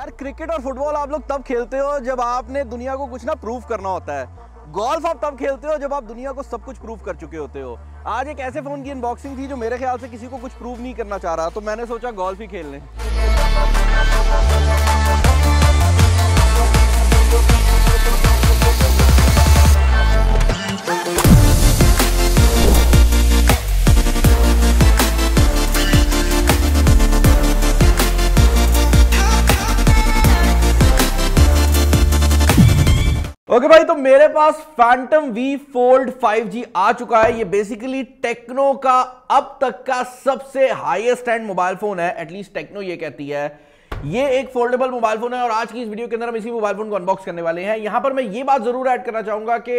यार क्रिकेट और फुटबॉल आप लोग तब खेलते हो जब आपने दुनिया को कुछ ना प्रूव करना होता है गोल्फ आप तब खेलते हो जब आप दुनिया को सब कुछ प्रूव कर चुके होते हो आज एक ऐसे फ़ोन की अनबॉक्सिंग थी जो मेरे ख्याल से किसी को कुछ प्रूव नहीं करना चाह रहा तो मैंने सोचा गोल्फ ही खेल लें ओके okay भाई तो मेरे पास फैंटम वी फोल्ड 5G आ चुका है ये बेसिकली टेक्नो का अब तक का सबसे हाईएस्ट एंड मोबाइल फोन है एटलीस्ट टेक्नो ये कहती है ये एक फोल्डेबल मोबाइल फोन है और आज की इस वीडियो के अंदर हम इसी मोबाइल फोन को अनबॉक्स करने वाले हैं यहां पर मैं ये बात जरूर ऐड करना चाहूंगा कि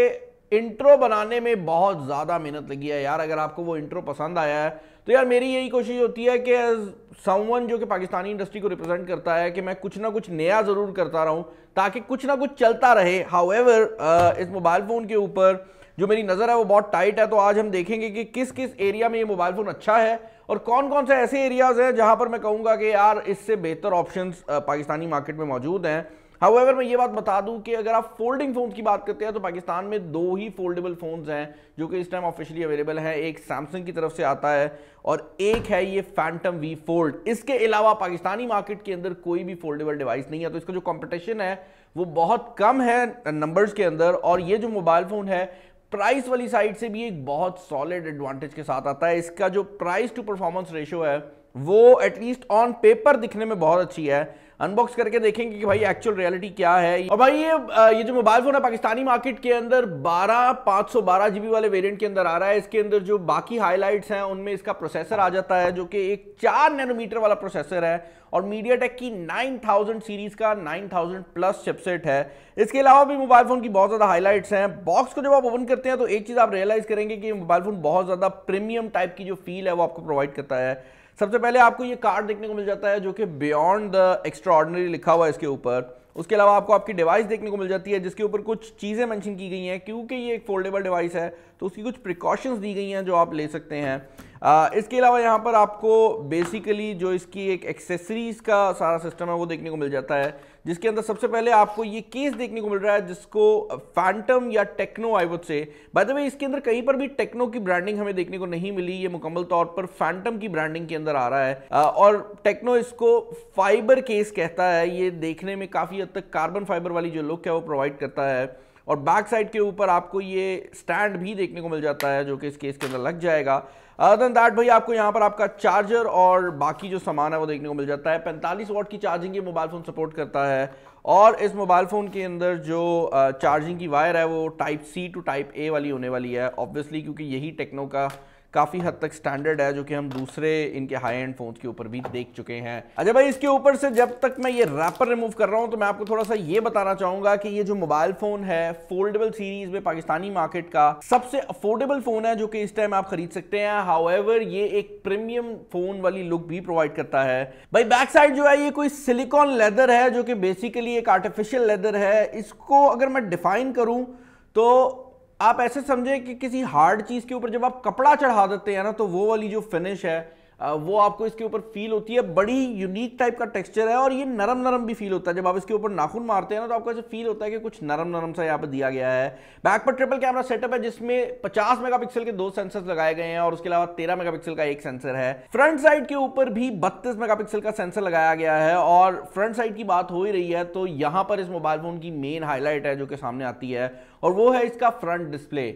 इंट्रो बनाने में बहुत ज्यादा मेहनत लगी है यार अगर आपको वो इंट्रो पसंद आया है तो यार मेरी यही कोशिश होती है कि एज़ सामवन जो कि पाकिस्तानी इंडस्ट्री को रिप्रेजेंट करता है कि मैं कुछ ना कुछ नया ज़रूर करता रहूँ ताकि कुछ ना कुछ चलता रहे हाउएवर uh, इस मोबाइल फ़ोन के ऊपर जो मेरी नज़र है वो बहुत टाइट है तो आज हम देखेंगे कि किस किस एरिया में ये मोबाइल फ़ोन अच्छा है और कौन कौन से ऐसे एरियाज़ हैं जहाँ पर मैं कहूँगा कि यार इससे बेहतर ऑप्शंस uh, पाकिस्तानी मार्केट में मौजूद हैं हाउएवर मैं ये बात बता दूं कि अगर आप फोल्डिंग फोन की बात करते हैं तो पाकिस्तान में दो ही फोल्डेबल फोन्स हैं जो कि इस टाइम ऑफिशियली अवेलेबल है एक सैमसंग की तरफ से आता है और एक है ये फैंटम वी फोल्ड इसके अलावा पाकिस्तानी मार्केट के अंदर कोई भी फोल्डेबल डिवाइस नहीं है तो इसका जो कॉम्पिटिशन है वो बहुत कम है नंबर्स के अंदर और ये जो मोबाइल फ़ोन है प्राइस वाली साइड से भी एक बहुत सॉलिड एडवांटेज के साथ आता है इसका जो प्राइस टू परफॉर्मेंस रेशियो है वो एटलीस्ट ऑन पेपर दिखने में बहुत अच्छी है अनबॉक्स करके देखेंगे कि भाई एक्चुअल रियलिटी क्या है और भाई ये ये जो मोबाइल फोन है पाकिस्तानी मार्केट के अंदर 12 512 जीबी वाले वेरिएंट के अंदर आ रहा है इसके अंदर जो बाकी हाईलाइट हैं उनमें इसका प्रोसेसर आ जाता है जो कि एक चार नैनोमीटर वाला प्रोसेसर है और मीडिया टेक की 9000 सीरीज का 9000 प्लस चिपसेट है इसके अलावा भी मोबाइल फोन की बहुत ज़्यादा हाइलाइट्स हैं बॉक्स को जब आप ओपन करते हैं तो एक चीज़ आप रियलाइज़ करेंगे कि मोबाइल फोन बहुत ज़्यादा प्रीमियम टाइप की जो फील है वो आपको प्रोवाइड करता है सबसे पहले आपको ये कार्ड देखने को मिल जाता है जो कि बियॉन्ड द एक्स्ट्रा ऑर्डनरी लिखा हुआ है इसके ऊपर उसके अलावा आपको आपकी डिवाइस देखने को मिल जाती है जिसके ऊपर कुछ चीज़ें मेंशन की गई हैं क्योंकि ये एक फोल्डेबल डिवाइस है तो उसकी कुछ प्रिकॉशंस दी गई हैं जो आप ले सकते हैं आ, इसके अलावा यहाँ पर आपको बेसिकली जो इसकी एक एक्सेसरीज़ का सारा सिस्टम है वो देखने को मिल जाता है जिसके अंदर सबसे पहले आपको ये केस देखने को मिल रहा है जिसको फैंटम या Tecno I would say by the way इसके अंदर कहीं पर भी टेक्नो की ब्रांडिंग हमें देखने को नहीं मिली ये मुकम्मल तौर पर फैंटम की ब्रांडिंग के अंदर आ रहा है और टेक्नो इसको फाइबर केस कहता है ये देखने में काफ़ी हद तक कार्बन फाइबर वाली जो लुक है वो प्रोवाइड करता है और बैक साइड के ऊपर आपको ये स्टैंड भी देखने को मिल जाता है जो कि इस केस के अंदर लग जाएगा अदर दैट भाई आपको यहाँ पर आपका चार्जर और बाकी जो सामान है वो देखने को मिल जाता है 45 वॉट की चार्जिंग ये मोबाइल फ़ोन सपोर्ट करता है और इस मोबाइल फ़ोन के अंदर जो चार्जिंग की वायर है वो type C to type A वाली होने वाली है ऑब्वियसली क्योंकि यही टेक्नो का काफ़ी हद तक स्टैंडर्ड है जो कि हम दूसरे इनके हाई एंड फोन्स के ऊपर भी देख चुके हैं अच्छा भाई इसके ऊपर से जब तक मैं ये रैपर रिमूव कर रहा हूँ तो मैं आपको थोड़ा सा ये बताना चाहूँगा कि ये जो मोबाइल फ़ोन है फोल्डेबल सीरीज में पाकिस्तानी मार्केट का सबसे अफोर्डेबल फ़ोन है जो कि इस टाइम आप खरीद सकते हैं हाउएवर ये एक प्रीमियम फ़ोन वाली लुक भी प्रोवाइड करता है भाई बैक साइड जो है ये कोई सिलिकॉन लेदर है जो कि बेसिकली एक आर्टिफिशियल लेदर है इसको अगर मैं डिफाइन करूँ तो आप ऐसे समझे कि किसी हार्ड चीज़ के ऊपर जब आप कपड़ा चढ़ा देते हैं ना तो वो वाली जो फिनिश है वो आपको इसके ऊपर फील होती है बड़ी यूनिक टाइप का टेक्सचर है और ये नरम नरम भी फील होता है जब आप इसके ऊपर नाखून मारते हैं ना तो आपको ऐसे फील होता है कि कुछ नरम नरम सा यहाँ पर दिया गया है बैक पर ट्रिपल कैमरा सेटअप है जिसमें 50 मेगापिक्सल के दो सेंसर्स लगाए गए हैं और उसके अलावा तेरह मेगा का एक सेंसर है फ्रंट साइड के ऊपर भी बत्तीस मेगा का सेंसर लगाया गया है और फ्रंट साइड की बात हो ही रही है तो यहाँ पर इस मोबाइल फोन की मेन हाईलाइट है जो कि सामने आती है और वो है इसका फ्रंट डिस्प्ले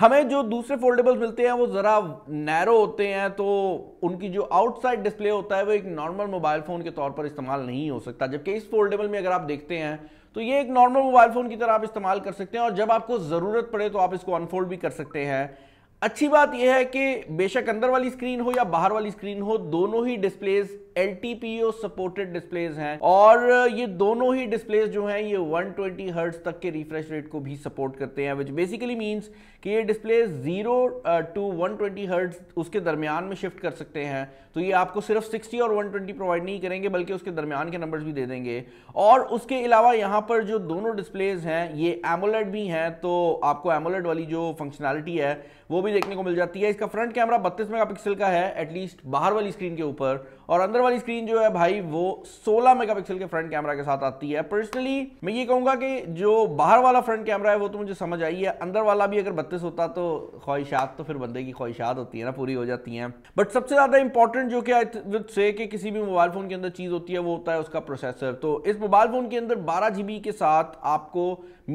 हमें जो दूसरे फोल्डेबल्स मिलते हैं वो ज़रा नैरो होते हैं तो उनकी जो आउटसाइड डिस्प्ले होता है वो एक नॉर्मल मोबाइल फ़ोन के तौर पर इस्तेमाल नहीं हो सकता जबकि इस फोल्डेबल में अगर आप देखते हैं तो ये एक नॉर्मल मोबाइल फ़ोन की तरह आप इस्तेमाल कर सकते हैं और जब आपको ज़रूरत पड़े तो आप इसको अनफोल्ड भी कर सकते हैं अच्छी बात यह है कि बेशक अंदर वाली स्क्रीन हो या बाहर वाली स्क्रीन हो दोनों ही डिस्प्लेज एल सपोर्टेड डिस्प्लेज हैं और ये दोनों ही डिस्प्लेज जो हैं ये 120 ट्वेंटी तक के रिफ्रेश रेट को भी सपोर्ट करते हैं विच बेसिकली मीन्स कि ये डिस्प्ले जीरो टू 120 ट्वेंटी उसके दरमियान में शिफ्ट कर सकते हैं तो ये आपको सिर्फ 60 और 120 प्रोवाइड नहीं करेंगे बल्कि उसके दरमियान के नंबर्स भी दे देंगे और उसके अलावा यहाँ पर जो दोनों डिस्प्लेज हैं ये एमोलेट भी हैं तो आपको एमोलेट वाली जो फंक्शनैलिटी है वो भी भी देखने को मिल जाती है इसका फ्रंट कैमरा बत्तीस मेगापिक्सल का है एटलीस्ट बाहर वाली स्क्रीन के ऊपर और अंदर वाली स्क्रीन जो है भाई वो 16 मेगापिक्सल के फ्रंट कैमरा के साथ आती है पर्सनली मैं ये कहूंगा कि जो बाहर वाला फ्रंट कैमरा है वो तो मुझे समझ आई है अंदर वाला भी अगर बत्तीस होता तो ख्वाहिशात तो फिर बंदे की ख्वाहिशात होती है ना पूरी हो जाती हैं बट सबसे ज़्यादा इंपॉर्टेंट जो कि आई विद से कि किसी भी मोबाइल फ़ोन के अंदर चीज़ होती है वो होता है उसका प्रोसेसर तो इस मोबाइल फ़ोन के अंदर बारह के साथ आपको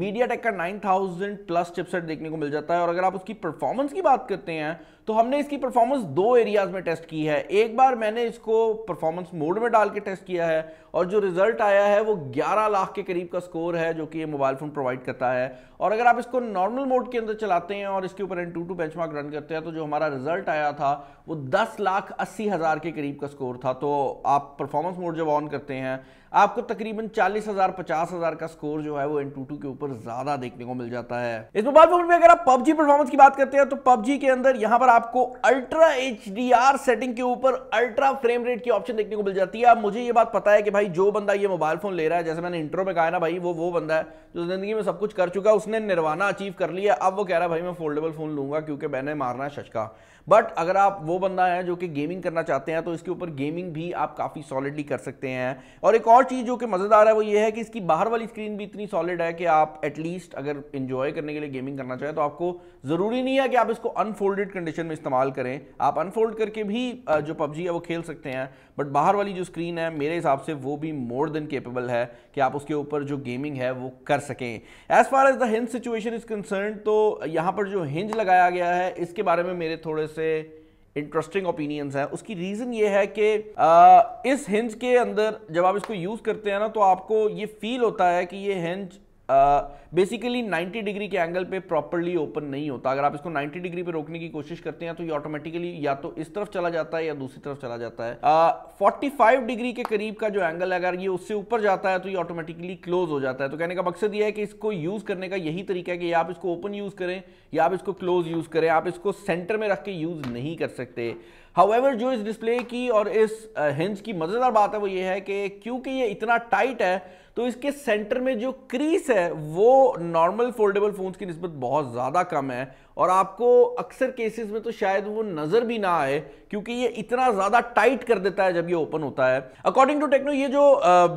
मीडिया का नाइन प्लस चिपसेट देखने को मिल जाता है और अगर आप उसकी परफॉर्मेंस की बात करते हैं तो हमने इसकी परफॉर्मेंस दो एरियाज में टेस्ट की है एक बार मैंने इसको परफॉर्मेंस मोड में डाल के टेस्ट किया है और जो रिजल्ट आया है वो 11 लाख के करीब का स्कोर है जो कि ये मोबाइल फ़ोन प्रोवाइड करता है और अगर आप इसको नॉर्मल मोड के अंदर चलाते हैं और इसके ऊपर AnTuTu bench run करते हैं तो जो हमारा रिजल्ट आया था वो दस लाख अस्सी हज़ार के करीब का स्कोर था तो आप परफॉर्मेंस मोड जब ऑन करते हैं आपको तकरीबन चालीस हजार पचास हजार का स्कोर जो है वो एन टू टू के ऊपर ज्यादा देखने को मिल जाता है इस मोबाइल फोन में अगर आप पबजी परफॉर्मेंस की बात करते हैं तो पबजी के अंदर यहाँ पर आपको अल्ट्रा एच सेटिंग के ऊपर अल्ट्रा फ्रेम रेट की ऑप्शन देखने को मिल जाती है अब मुझे ये बात पता है कि भाई जो बंदा ये मोबाइल फोन ले रहा है जैसे मैंने इंट्रो में कहा ना भाई वो वो बंदा है जो जिंदगी में सब कुछ कर चुका है उसने निर्वाणा अचीव कर लिया अब वो कह रहा है भाई मैं फोल्डेबल फोन लूंगा क्योंकि मैंने मारना है शशका बट अगर आप वो बंदा है जो कि गेमिंग करना चाहते हैं तो इसके ऊपर गेमिंग भी आप काफी सॉलिडली कर सकते हैं और एक और चीज़ जो कि मज़ेदार है वो ये है कि इसकी बाहर वाली स्क्रीन भी इतनी सॉलिड है कि आप एटलीस्ट अगर इन्जॉय करने के लिए गेमिंग करना चाहें तो आपको ज़रूरी नहीं है कि आप इसको अनफोल्डेड कंडीशन में इस्तेमाल करें आप अनफोल्ड करके भी जो पबजी है वो खेल सकते हैं बट बाहर वाली जो स्क्रीन है मेरे हिसाब से वो भी मोर देन केपेबल है कि आप उसके ऊपर जो गेमिंग है वो कर सकें as far as the hinge situation is concern तो यहाँ पर जो हिंज लगाया गया है इसके बारे में मेरे थोड़े से इंटरेस्टिंग ओपिनियंस हैं उसकी रीज़न ये है कि इस हिंज के अंदर जब आप इसको यूज़ करते हैं ना तो आपको ये फील होता है कि ये हिंज बेसिकली uh, 90 डिग्री के एंगल पे प्रॉपरली ओपन नहीं होता अगर आप इसको 90 डिग्री पे रोकने की कोशिश करते हैं तो ये ऑटोमेटिकली या तो इस तरफ चला जाता है या दूसरी तरफ चला जाता है फोर्टी uh, 45 डिग्री के करीब का जो एंगल है अगर ये उससे ऊपर जाता है तो ये ऑटोमेटिकली क्लोज हो जाता है तो कहने का मकसद ये है कि इसको यूज करने का यही तरीका है कि आप इसको ओपन यूज करें या आप इसको क्लोज यूज करें आप इसको सेंटर में रख के यूज नहीं कर सकते हाउएवर जो इस डिस्प्ले की और इस हिंज की मज़ेदार बात है वो ये है कि क्योंकि ये इतना टाइट है तो इसके सेंटर में जो क्रीस है वो नॉर्मल फोल्डेबल फ़ोन्स की नस्बत बहुत ज़्यादा कम है और आपको अक्सर केसेस में तो शायद वो नज़र भी ना आए क्योंकि ये इतना ज़्यादा टाइट कर देता है जब ये ओपन होता है अकॉर्डिंग टू टेक्नो ये जो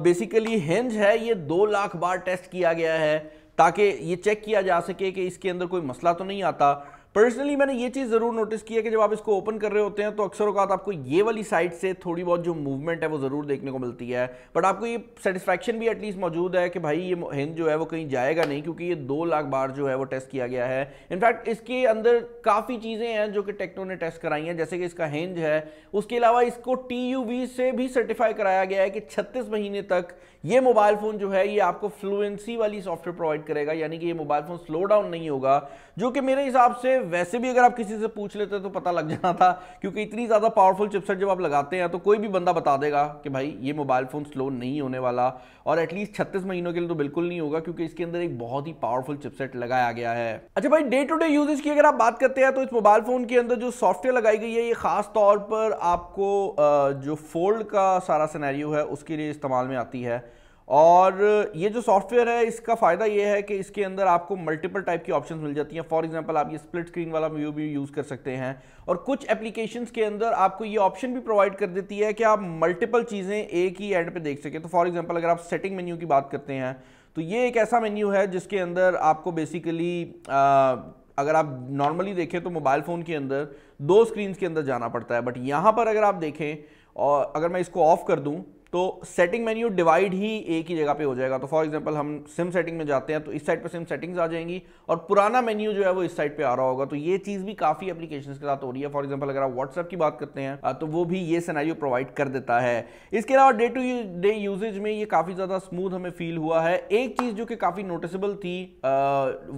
बेसिकली हिंज है ये दो लाख बार टेस्ट किया गया है ताकि ये चेक किया जा सके कि इसके अंदर कोई मसला तो नहीं आता पर्सनली मैंने ये चीज़ ज़रूर नोटिस किया कि जब आप इसको ओपन कर रहे होते हैं तो अक्सर अवकात आपको ये वाली साइड से थोड़ी बहुत जो मूवमेंट है वो ज़रूर देखने को मिलती है बट आपको ये सेटिस्फैक्शन भी एटलीस्ट मौजूद है कि भाई ये हिंद जो है वो कहीं जाएगा नहीं क्योंकि ये दो लाख बार जो है वो टेस्ट किया गया है इनफैक्ट इसके अंदर काफ़ी चीज़ें हैं जो कि टेक्नो ने टेस्ट कराई हैं जैसे कि इसका हिंज है उसके अलावा इसको टी से भी सर्टिफाई कराया गया है कि छत्तीस महीने तक ये मोबाइल फ़ोन जो है ये आपको फ्लुएंसी वाली सॉफ्टवेयर प्रोवाइड करेगा यानी कि ये मोबाइल फ़ोन स्लो डाउन नहीं होगा जो कि मेरे हिसाब से वैसे भी अगर आप किसी से पूछ लेते तो पता लग जाना था क्योंकि इतनी ज़्यादा पावरफुल चिपसेट जब आप लगाते हैं तो कोई भी बंदा बता देगा कि भाई ये मोबाइल फ़ोन स्लो नहीं होने वाला और एटलीस्ट छत्तीस महीनों के लिए तो बिल्कुल नहीं होगा क्योंकि इसके अंदर एक बहुत ही पावरफुल चिपसेट लगाया गया है अच्छा भाई डे टू डे यूजेज की अगर आप बात करते हैं तो इस मोबाइल फ़ोन के अंदर जो सॉफ्टवेयर लगाई गई है ये खास तौर पर आपको जो फोल्ड का सारा सिनेरियो है उसके लिए इस्तेमाल में आती है और ये जो सॉफ्टवेयर है इसका फ़ायदा ये है कि इसके अंदर आपको मल्टीपल टाइप की ऑप्शंस मिल जाती हैं फॉर एग्जांपल आप ये स्प्लिट स्क्रीन वाला व्यू भी यूज़ कर सकते हैं और कुछ एप्लीकेशंस के अंदर आपको ये ऑप्शन भी प्रोवाइड कर देती है कि आप मल्टीपल चीज़ें एक ही एंड पे देख सकें तो फॉर एग्जाम्पल अगर आप सेटिंग मेन्यू की बात करते हैं तो ये एक ऐसा मेन्यू है जिसके अंदर आपको बेसिकली अगर आप नॉर्मली देखें तो मोबाइल फ़ोन के अंदर दो स्क्रीन के अंदर जाना पड़ता है बट यहाँ पर अगर आप देखें और अगर मैं इसको ऑफ कर दूँ तो सेटिंग मेन्यू डिवाइड ही एक ही जगह पे हो जाएगा तो फॉर एग्जांपल हम सिम सेटिंग में जाते हैं तो इस साइड पे सिम सेटिंग्स आ जाएंगी और पुराना मेन्यू जो है वो इस साइड पे आ रहा होगा तो ये चीज़ भी काफ़ी एप्लीकेशन के साथ हो रही है फॉर एग्जांपल अगर आप व्हाट्सएप की बात करते हैं तो वो भी ये सिनारियो प्रोवाइड कर देता है इसके अलावा डे टू डे यूजेज में ये काफ़ी ज़्यादा स्मूथ हमें फील हुआ है एक चीज़ जो कि काफ़ी नोटिसबल थी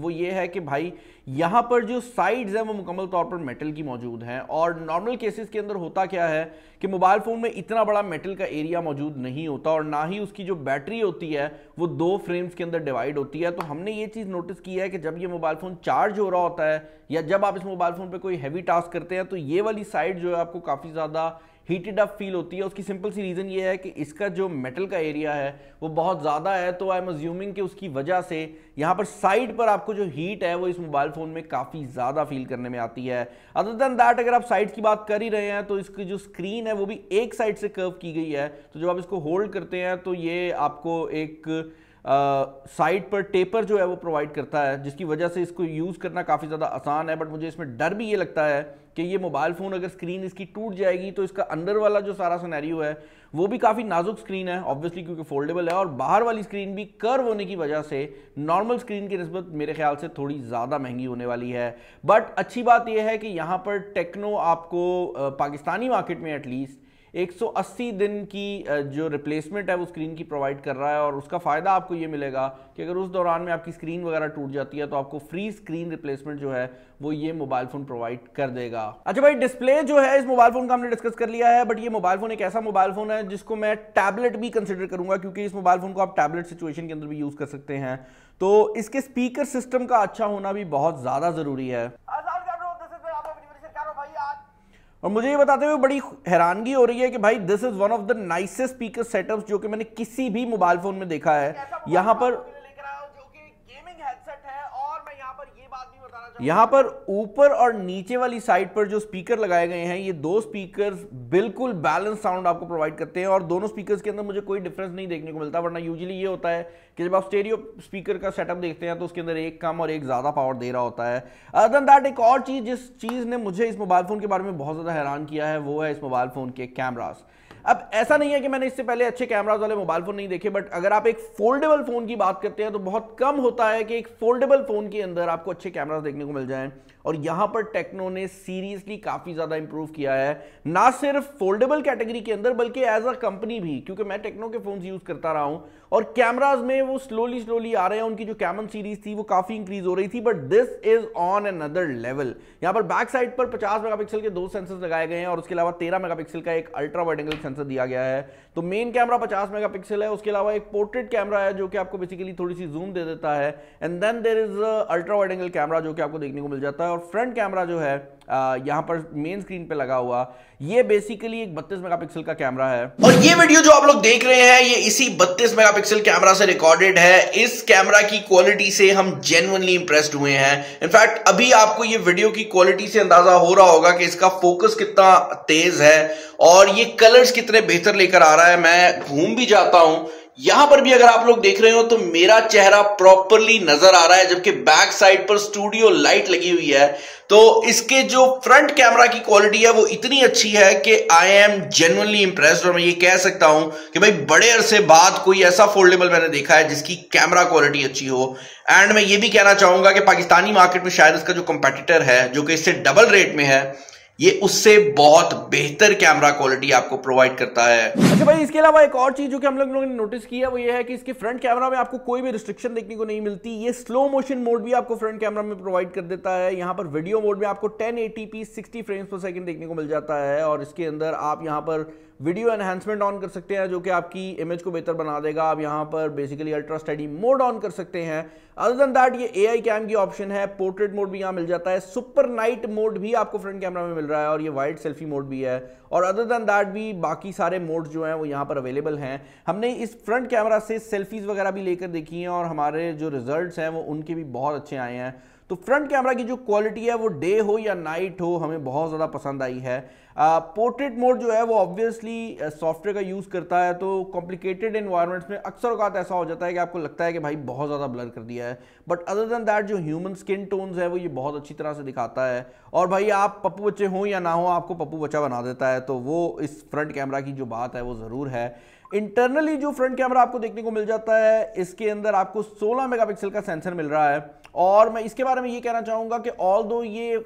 वो ये है कि भाई यहां पर जो साइड्स हैं वो मुकम्मल तौर पर मेटल की मौजूद हैं और नॉर्मल केसेस के अंदर होता क्या है कि मोबाइल फ़ोन में इतना बड़ा मेटल का एरिया मौजूद नहीं होता और ना ही उसकी जो बैटरी होती है वो दो फ्रेम्स के अंदर डिवाइड होती है तो हमने ये चीज़ नोटिस की है कि जब ये मोबाइल फ़ोन चार्ज हो रहा होता है या जब आप इस मोबाइल फ़ोन पर कोई हैवी टास्क करते हैं तो ये वाली साइड जो है आपको काफ़ी ज़्यादा हीटेड अप फील होती है उसकी सिंपल सी रीज़न ये है कि इसका जो मेटल का एरिया है वो बहुत ज़्यादा है तो आई एम अज्यूमिंग कि उसकी वजह से यहाँ पर साइड पर आपको जो हीट है वो इस मोबाइल फ़ोन में काफ़ी ज़्यादा फील करने में आती है अदर दैन दैट अगर आप साइड की बात कर ही रहे हैं तो इसकी जो स्क्रीन है वो भी एक साइड से कर्व की गई है तो जब आप इसको होल्ड करते हैं तो ये आपको एक साइट पर टेपर जो है वो प्रोवाइड करता है जिसकी वजह से इसको यूज़ करना काफ़ी ज़्यादा आसान है बट मुझे इसमें डर भी ये लगता है कि ये मोबाइल फ़ोन अगर स्क्रीन इसकी टूट जाएगी तो इसका अंदर वाला जो सारा सनैरियो है वो भी काफ़ी नाजुक स्क्रीन है ऑब्वियसली क्योंकि फोल्डेबल है और बाहर वाली स्क्रीन भी कर्व होने की वजह से नॉर्मल स्क्रीन की नस्बत मेरे ख्याल से थोड़ी ज़्यादा महंगी होने वाली है बट अच्छी बात यह है कि यहाँ पर टेक्नो आपको पाकिस्तानी मार्केट में एटलीस्ट 180 दिन की जो रिप्लेसमेंट है वो स्क्रीन की प्रोवाइड कर रहा है और उसका फ़ायदा आपको ये मिलेगा कि अगर उस दौरान में आपकी स्क्रीन वगैरह टूट जाती है तो आपको फ्री स्क्रीन रिप्लेसमेंट जो है वो ये मोबाइल फ़ोन प्रोवाइड कर देगा अच्छा भाई डिस्प्ले जो है इस मोबाइल फ़ोन का हमने डिस्कस कर लिया है बट ये मोबाइल फ़ोन एक ऐसा मोबाइल फ़ोन है जिसको मैं टैबलेट भी कंसिडर करूँगा क्योंकि इस मोबाइल फ़ोन को आप टैबलेट सिचुएशन के अंदर भी यूज़ कर सकते हैं तो इसके स्पीकर सिस्टम का अच्छा होना भी बहुत ज़्यादा ज़रूरी है और मुझे ये बताते हुए बड़ी हैरानगी हो रही है कि भाई this is one of the nicest speaker setups जो कि मैंने किसी भी मोबाइल फोन में देखा है यहाँ पर यहां पर ऊपर और नीचे वाली साइड पर जो स्पीकर लगाए गए हैं ये दो स्पीकर बिल्कुल बैलेंस साउंड आपको प्रोवाइड करते हैं और दोनों स्पीकर्स के अंदर मुझे कोई डिफरेंस नहीं देखने को मिलता वरना यूजुअली ये होता है कि जब आप स्टेरियो स्पीकर का सेटअप देखते हैं तो उसके अंदर एक कम और एक ज़्यादा पावर दे रहा होता है अदर दैट एक और चीज़ जिस चीज़ ने मुझे इस मोबाइल फ़ोन के बारे में बहुत ज़्यादा हैरान किया है वो है इस मोबाइल फ़ोन के कैमराज़ अब ऐसा नहीं है कि मैंने इससे पहले अच्छे कैमराज वाले मोबाइल फोन नहीं देखे बट अगर आप एक फोल्डेबल फोन की बात करते हैं तो बहुत कम होता है कि एक फोल्डेबल फोन के अंदर आपको अच्छे कैमराज देखने को मिल जाए और यहां पर टेक्नो ने सीरियसली काफी ज्यादा इंप्रूव किया है ना सिर्फ फोल्डेबल कैटेगरी के अंदर बल्कि एज अ कंपनी भी क्योंकि मैं टेक्नो के फोन यूज करता रहा हूं और कैमराज में वो स्लोली स्लोली आ रहे हैं उनकी जो कैमन सीरीज थी वो काफी इंक्रीज हो रही थी but this is on an other level यहाँ पर बैक साइड पर 50 मेगापिक्सल के दो सेंसर्स लगाए गए हैं और उसके अलावा 13 मेगापिक्सल का एक अल्ट्रा वाइड एंगल सेंसर दिया गया है तो मेन कैमरा 50 मेगापिक्सल है उसके अलावा एक पोर्ट्रेट कैमरा है जो कि आपको बेसिकली थोड़ी सी जूम दे देता है and then there is ultra wide angle camera जो कि आपको देखने को मिल जाता है और फ्रंट कैमरा जो है यहाँ पर मेन स्क्रीन पे लगा हुआ ये बेसिकली एक 32 मेगापिक्सल का कैमरा है और ये वीडियो जो आप लोग देख रहे हैं ये इसी 32 मेगापिक्सल कैमरा से रिकॉर्डेड है इस कैमरा की क्वालिटी से हम जेनुअनली इंप्रेस्ड हुए हैं इनफैक्ट अभी आपको ये वीडियो की क्वालिटी से अंदाजा हो रहा होगा कि इसका फोकस कितना तेज है और ये कलर्स कितने बेहतर लेकर आ रहा रहा है मैं घूम भी जाता हूं यहां पर भी अगर आप लोग देख रहे हो तो मेरा चेहरा प्रॉपरली नजर आ रहा है जबकि बैक साइड पर स्टूडियो लाइट लगी हुई है तो इसके जो फ्रंट कैमरा की क्वालिटी है वो इतनी अच्छी है कि आई एम जेनुअनली इंप्रेस्ड और मैं ये कह सकता हूं कि भाई बड़े अरसे बाद कोई ऐसा फोल्डेबल मैंने देखा है जिसकी कैमरा क्वालिटी अच्छी हो एंड मैं ये भी कहना चाहूंगा कि पाकिस्तानी मार्केट में शायद इसका जो कंपेटिटर है जो कि इससे डबल रेट में है ये उससे बहुत बेहतर कैमरा क्वालिटी आपको प्रोवाइड करता है अच्छा भाई इसके अलावा एक और चीज जो कि हम लोगों ने नोटिस किया वो ये है कि इसके फ्रंट कैमरा में आपको कोई भी रिस्ट्रिक्शन देखने को नहीं मिलती ये स्लो मोशन मोड भी आपको फ्रंट कैमरा में प्रोवाइड कर देता है यहाँ पर वीडियो मोड में आपको टेन एटीपी सिक्सटी फ्रेम्स पर सेकेंड देखने को मिल जाता है और इसके अंदर आप यहाँ पर वीडियो एनहेंसमेंट ऑन कर सकते हैं जो कि आपकी इमेज को बेहतर बना देगा आप यहाँ पर basically ultra study mode on कर सकते हैं अदर देन दैट ये ए आई कैम की ऑप्शन है पोर्ट्रेट मोड भी यहाँ मिल जाता है सुपर नाइट मोड भी आपको फ्रंट कैमरा में मिल रहा है और ये वाइड सेल्फी मोड भी है और अदर देन दैट भी बाकी सारे मोड जो हैं वो यहाँ पर अवेलेबल हैं हमने इस फ्रंट कैमरा से सेल्फीज़ वगैरह भी लेकर देखी हैं और हमारे जो रिजल्ट हैं वो उनके भी बहुत अच्छे आए हैं तो फ्रंट कैमरा की जो क्वालिटी है वो डे हो या नाइट हो हमें बहुत ज़्यादा पसंद आई है पोर्ट्रेट मोड जो है वो ऑब्वियसली सॉफ्टवेयर का यूज़ करता है तो कॉम्प्लिकेटेड इन्वायरमेंट्स में अक्सर अवकात ऐसा हो जाता है कि आपको लगता है कि भाई बहुत ज़्यादा ब्लर कर दिया है बट अदर देन दैट जो ह्यूमन स्किन टोन्स है वो ये बहुत अच्छी तरह से दिखाता है और भाई आप पप्पू बच्चे हों या ना हो आपको पप्पू बच्चा बना देता है तो वो इस फ्रंट कैमरा की जो बात है वो ज़रूर है इंटरनली जो फ्रंट कैमरा आपको देखने को मिल जाता है इसके अंदर आपको 16 मेगापिक्सल का सेंसर मिल रहा है और मैं इसके बारे में ये कहना चाहूंगा कि ऑल दो ये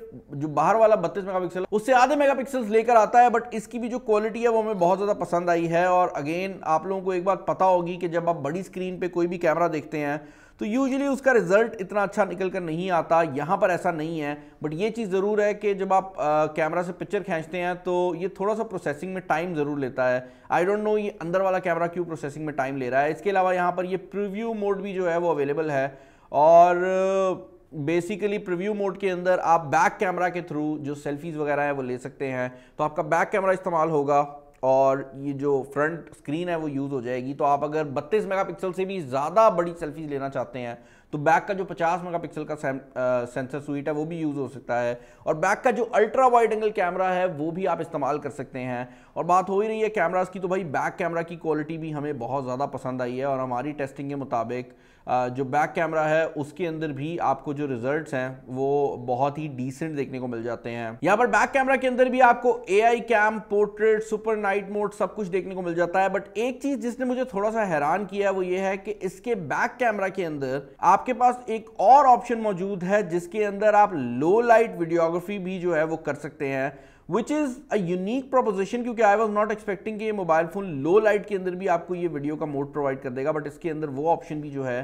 जो बाहर वाला 32 मेगापिक्सल उससे आधे मेगापिक्सल्स लेकर आता है बट इसकी भी जो क्वालिटी है वो हमें बहुत ज़्यादा पसंद आई है और अगेन आप लोगों को एक बात पता होगी कि जब आप बड़ी स्क्रीन पर कोई भी कैमरा देखते हैं तो यूजली उसका रिजल्ट इतना अच्छा निकल कर नहीं आता यहाँ पर ऐसा नहीं है बट ये चीज़ ज़रूर है कि जब आप कैमरा से पिक्चर खींचते हैं तो ये थोड़ा सा प्रोसेसिंग में टाइम ज़रूर लेता है आई डोंट नो ये अंदर वाला कैमरा क्यों प्रोसेसिंग में टाइम ले रहा है इसके अलावा यहाँ पर ये प्रिव्यू मोड भी जो है वो अवेलेबल है और बेसिकली प्रिव्यू मोड के अंदर आप बैक कैमरा के थ्रू जो सेल्फीज़ वगैरह हैं वो ले सकते हैं तो आपका बैक कैमरा इस्तेमाल होगा और ये जो फ्रंट स्क्रीन है वो यूज़ हो जाएगी तो आप अगर बत्तीस मेगापिक्सल से भी ज़्यादा बड़ी सेल्फीज लेना चाहते हैं तो बैक का जो 50 मेगापिक्सल का सेंसर सुइट है वो भी यूज़ हो सकता है और बैक का जो अल्ट्रा वाइड एंगल कैमरा है वो भी आप इस्तेमाल कर सकते हैं और बात हो ही रही है कैमरास की तो भाई बैक कैमरा की क्वालिटी भी हमें बहुत ज़्यादा पसंद आई है और हमारी टेस्टिंग के मुताबिक जो बैक कैमरा है उसके अंदर भी आपको जो रिजल्ट्स हैं वो बहुत ही डिसेंट देखने को मिल जाते हैं यहाँ पर बैक कैमरा के अंदर भी आपको A I cam portrait super night mode सब कुछ देखने को मिल जाता है बट एक चीज़ जिसने मुझे थोड़ा सा हैरान किया है वो ये है कि इसके बैक कैमरा के अंदर आप आपके पास एक और ऑप्शन मौजूद है जिसके अंदर आप लो लाइट वीडियोग्राफी भी जो है वो कर सकते हैं विच इज़ अक प्रोपोजिशन क्योंकि I was not expecting mobile phone low light के अंदर भी आपको ये वीडियो का मोड प्रोवाइड कर देगा बट इसके अंदर वो ऑप्शन भी जो है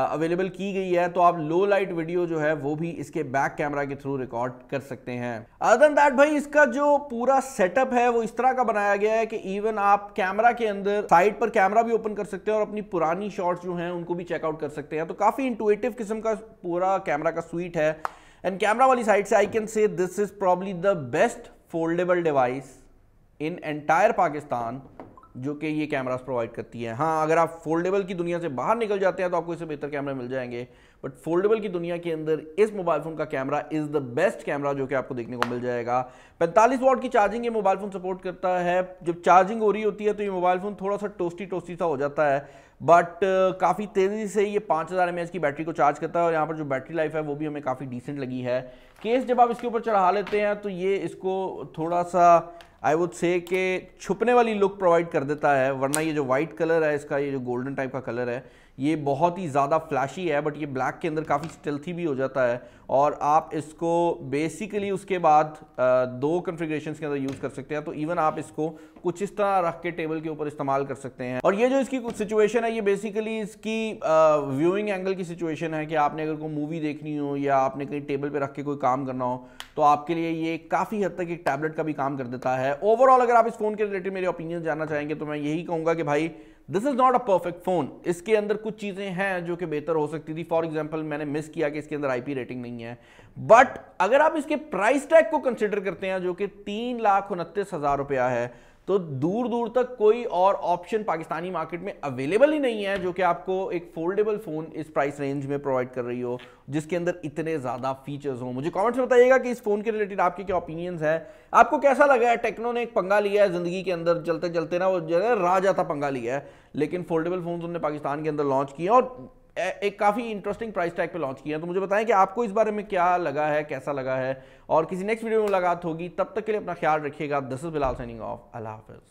अवेलेबल की गई है तो आप लो लाइट वीडियो जो है वो भी इसके बैक कैमरा के थ्रू रिकॉर्ड कर सकते हैं अदर दैट भाई इसका जो पूरा सेटअप है वो इस तरह का बनाया गया है कि इवन आप कैमरा के अंदर साइड पर कैमरा भी ओपन कर सकते हैं और अपनी पुरानी शॉट्स जो हैं उनको भी चेकआउट कर सकते हैं तो काफ़ी इंटुएटिव किस्म का पूरा कैमरा का स्वीट है एंड कैमरा वाली साइड से I can say this is probably the best foldable device in entire Pakistan जो कि ये कैमरास प्रोवाइड करती है हाँ अगर आप फोल्डेबल की दुनिया से बाहर निकल जाते हैं तो आपको इससे बेहतर कैमरा मिल जाएंगे बट फोल्डेबल की दुनिया के अंदर इस मोबाइल फ़ोन का camera is the best camera जो कि आपको देखने को मिल जाएगा 45 वाट की चार्जिंग ये मोबाइल फ़ोन सपोर्ट करता है जब चार्जिंग हो रही होती है तो ये मोबाइल फ़ोन थोड़ा सा टोस्टी टोस्टी सा हो जाता है बट काफ़ी तेज़ी से ये 5000 हज़ार की बैटरी को चार्ज करता है और यहाँ पर जो बैटरी लाइफ है वो भी हमें काफ़ी डिसेंट लगी है केस जब आप इसके ऊपर चढ़ा लेते हैं तो ये इसको थोड़ा सा आई वुड से के छुपने वाली लुक प्रोवाइड कर देता है वरना ये जो वाइट कलर है इसका ये जो गोल्डन टाइप का कलर है ये बहुत ही ज़्यादा फ्लैशी है बट ये ब्लैक के अंदर काफ़ी स्टेल्थी भी हो जाता है और आप इसको बेसिकली उसके बाद दो कन्फिग्रेशन के अंदर यूज़ कर सकते हैं तो इवन आप इसको कुछ इस तरह रख के टेबल के ऊपर इस्तेमाल कर सकते हैं और ये जो इसकी कुछ सिचुएशन है ये बेसिकली इसकी व्यूइंग एंगल की सिचुएशन है कि आपने अगर कोई मूवी देखनी हो या आपने कहीं टेबल पर रख के कोई काम करना हो तो आपके लिए ये काफ़ी हद तक एक टैबलेट का भी काम कर देता है ओवरऑल अगर आप इस फ़ोन के रिलेटेड मेरे ओपिनियन जानना चाहेंगे तो मैं यही कहूँगा कि भाई this is not a perfect phone इसके अंदर कुछ चीजें हैं जो कि बेहतर हो सकती थी फॉर एग्जाम्पल मैंने मिस किया कि इसके अंदर आईपी रेटिंग नहीं है बट अगर आप इसके प्राइस टैग को कंसिडर करते हैं जो कि तीन लाख उनतीस हजार रुपया है तो दूर दूर तक कोई और ऑप्शन पाकिस्तानी मार्केट में अवेलेबल ही नहीं है जो कि आपको एक फोल्डेबल फ़ोन इस प्राइस रेंज में प्रोवाइड कर रही हो जिसके अंदर इतने ज़्यादा फीचर्स हो मुझे कमेंट्स में बताइएगा कि इस फ़ोन के रिलेटेड आपके क्या ओपिनियंस है आपको कैसा लगा है टेक्नो ने एक पंगा लिया है ज़िंदगी के अंदर चलते चलते ना वो जो है राजा था पंगा लिया है लेकिन फोल्डेबल फ़ोन उन्होंने पाकिस्तान के अंदर लॉन्च किया और एक काफ़ी इंटरेस्टिंग प्राइस टैग पे लॉन्च किया तो मुझे बताएं कि आपको इस बारे में क्या लगा है कैसा लगा है और किसी नेक्स्ट वीडियो में मुलाकात होगी तब तक के लिए अपना ख्याल रखिएगा this is Bilal signing off अल्लाह हाफिज़